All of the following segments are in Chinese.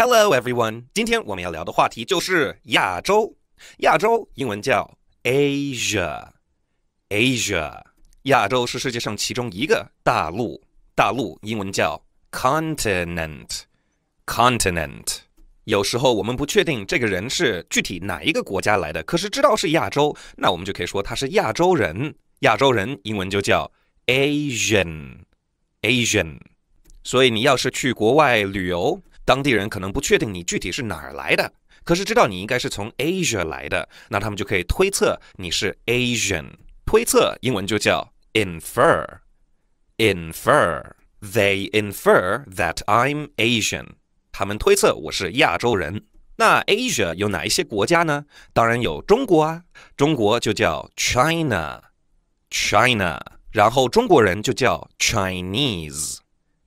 Hello, everyone。今天我们要聊的话题就是亚洲。亚洲英文叫 Asia。Asia，亚洲是世界上其中一个大陆。大陆英文叫 continent。continent。有时候我们不确定这个人是具体哪一个国家来的，可是知道是亚洲，那我们就可以说他是亚洲人。亚洲人英文就叫 Asian。Asian。所以你要是去国外旅游，当地人可能不确定你具体是哪儿来的，可是知道你应该是从 Asia 来的，那他们就可以推测你是 Asian。推测英文就叫 infer。infer。They infer that I'm Asian。他们推测我是亚洲人。那 Asia 有哪一些国家呢？当然有中国啊。中国就叫 China。China。然后中国人就叫 Chinese。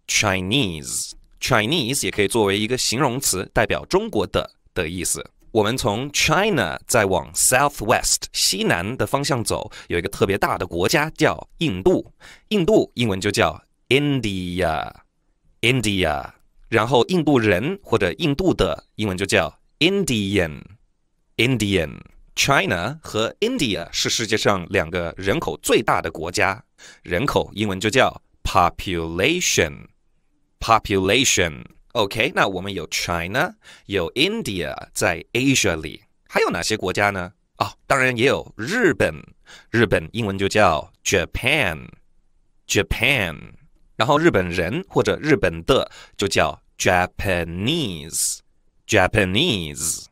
Chinese。Chinese 也可以作为一个形容词，代表中国的的意思。我们从 China 再往 Southwest 西南的方向走，有一个特别大的国家叫印度，印度英文就叫 India，India。然后印度人或者印度的英文就叫 Indian，Indian。China 和 India 是世界上两个人口最大的国家，人口英文就叫 Population。population。OK，那我们有 China，有 India 在 Asia 里，还有哪些国家呢？啊、哦，当然也有日本，日本英文就叫 Japan，Japan Japan。然后日本人或者日本的就叫 Japanese，Japanese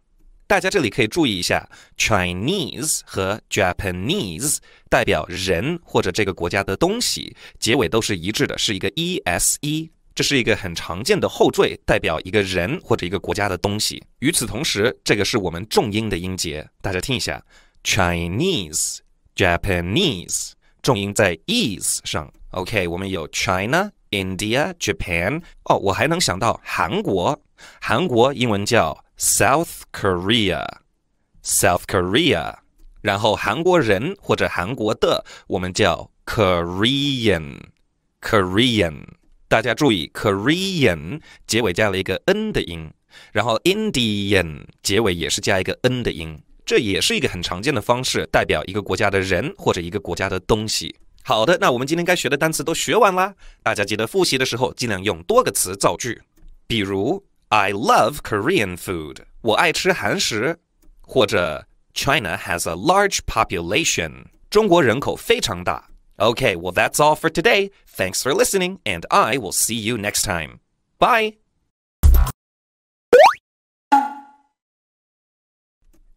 和 Japanese 代表人或者这个国家的东西，结尾都是一致的，是一个 e s e 这是一个很常见的后缀，代表一个人或者一个国家的东西。与此同时，这个是我们重音的音节，大家听一下：Chinese、Japanese，重音在 es 上。OK，我们有 China、India、Japan。哦，我还能想到韩国，韩国英文叫 South Korea，South Korea。然后韩国人或者韩国的，我们叫 Korean，Korean。大家注意，Korean 结尾加了一个 n 的音，然后 Indian 结尾也是加一个 n 的音，这也是一个很常见的方式，代表一个国家的人或者一个国家的东西。好的，那我们今天该学的单词都学完啦，大家记得复习的时候尽量用多个词造句，比如 I love Korean food，我爱吃韩食，或者 China has a large population，中国人口非常大。Okay, well, that's all for today. Thanks for listening, and I will see you next time. Bye!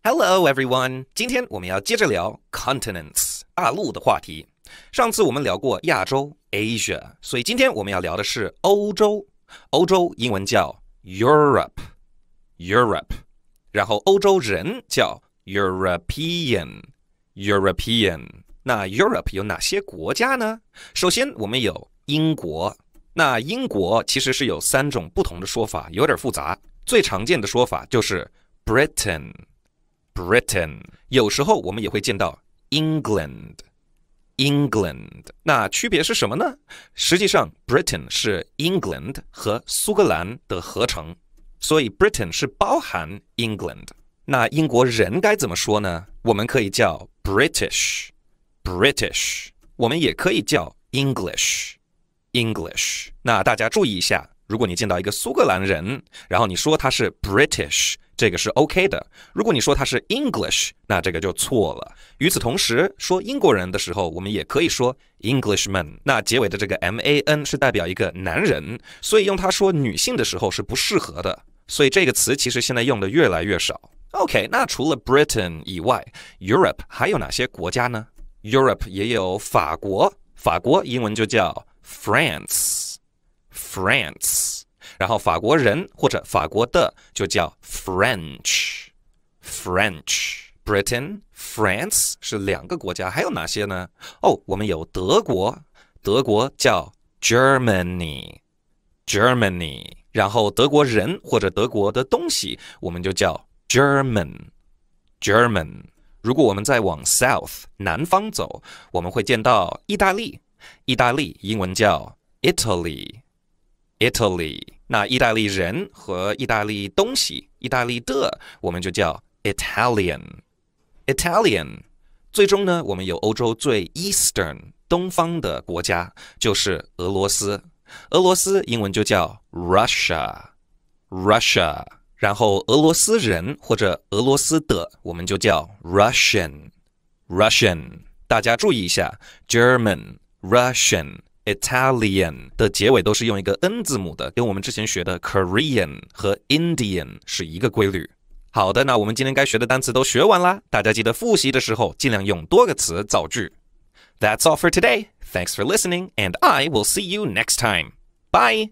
Hello, everyone. 今天我们要接着聊 continents 大陆的话题。上次我们聊过亚洲 Asia，所以今天我们要聊的是欧洲。欧洲英文叫 Europe，Europe，然后欧洲人叫 European，European European。那 Europe 有哪些国家呢？首先，我们有英国。那英国其实是有三种不同的说法，有点复杂。最常见的说法就是 Britain，Britain。有时候我们也会见到 England，England。那区别是什么呢？实际上，Britain 是 England 和苏格兰的合成，所以 Britain 是包含 England。那英国人该怎么说呢？我们可以叫 British。British，我们也可以叫 English，English。那大家注意一下，如果你见到一个苏格兰人，然后你说他是 British，这个是 OK 的。如果你说他是 English，那这个就错了。与此同时，说英国人的时候，我们也可以说 Englishman。那结尾的这个 man 是代表一个男人，所以用它说女性的时候是不适合的。所以这个词其实现在用的越来越少。OK，那除了 Britain 以外，Europe 还有哪些国家呢？Europe 也有法国，法国英文就叫 France，France。然后法国人或者法国的就叫 French，French。Britain、France 是两个国家，还有哪些呢？哦，我们有德国，德国叫 Germany，Germany。然后德国人或者德国的东西，我们就叫 German，German。如果我们再往 south 南方走，我们会见到意大利。意大利英文叫 Italy，Italy。那意大利人和意大利东西、意大利的，我们就叫 Italian，Italian。最终呢，我们有欧洲最 eastern 东方的国家，就是俄罗斯。俄罗斯英文就叫 Russia，Russia。然后俄罗斯人或者俄罗斯的，我们就叫 Russian，Russian。大家注意一下，German、Russian、Italian 的结尾都是用一个 n 字母的，跟我们之前学的 Korean 和 Indian 是一个规律。好的，那我们今天该学的单词都学完啦，大家记得复习的时候尽量用多个词造句。That's all for today. Thanks for listening, and I will see you next time. Bye.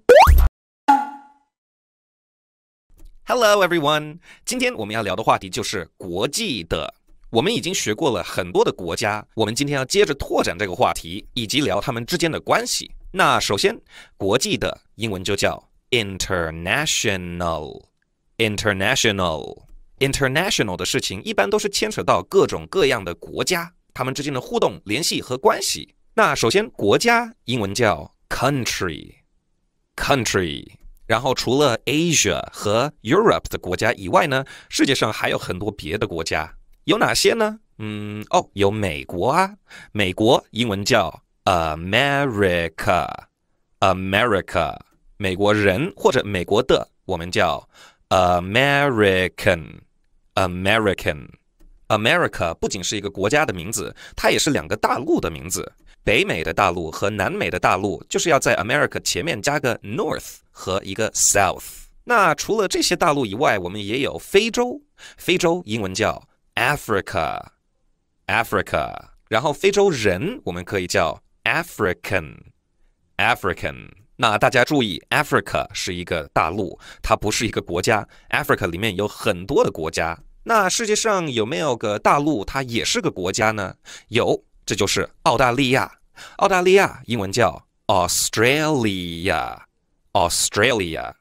Hello everyone，今天我们要聊的话题就是国际的。我们已经学过了很多的国家，我们今天要接着拓展这个话题，以及聊他们之间的关系。那首先，国际的英文就叫 international，international，international 的事情一般都是牵扯到各种各样的国家，他们之间的互动、联系和关系。那首先，国家英文叫 country，country。然后，除了 Asia 和 Europe 的国家以外呢，世界上还有很多别的国家，有哪些呢？嗯，哦，有美国啊，美国英文叫 America，America，美国人或者美国的，我们叫 American，American，America 不仅是一个国家的名字，它也是两个大陆的名字。北美的大陆和南美的大陆，就是要在 America 前面加个 North 和一个 South。那除了这些大陆以外，我们也有非洲。非洲英文叫 Africa，Africa。然后非洲人我们可以叫 African，African。那大家注意，Africa 是一个大陆，它不是一个国家。Africa 里面有很多的国家。那世界上有没有个大陆它也是个国家呢？有。这就是澳大利亚，澳大利亚英文叫 Australia，Australia，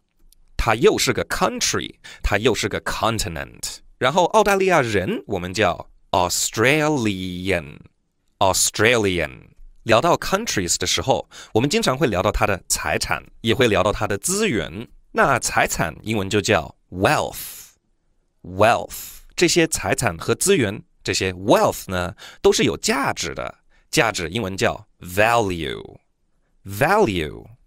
它又是个 country，它又是个 continent。然后澳大利亚人我们叫 Australian，Australian。聊到 countries 的时候，我们经常会聊到它的财产，也会聊到它的资源。那财产英文就叫 wealth，wealth。这些财产和资源。这些 wealth 呢，都是有价值的，价值英文叫 value，value，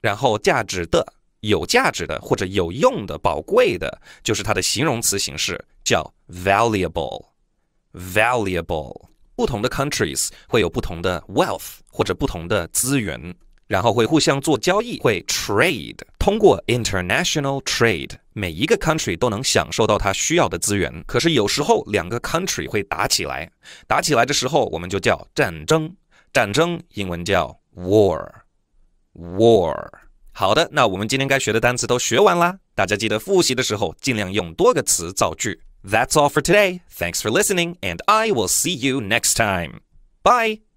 然后价值的，有价值的或者有用的，宝贵的，就是它的形容词形式叫 valuable，valuable。不同的 countries 会有不同的 wealth 或者不同的资源。然后会互相做交易，会 trade。通过 international trade，每一个 country 都能享受到它需要的资源。可是有时候两个 country 会打起来，打起来的时候我们就叫战争。战争英文叫 war。好的，那我们今天该学的单词都学完啦。大家记得复习的时候尽量用多个词造句。That's all for today. Thanks for listening, and I will see you next time. Bye.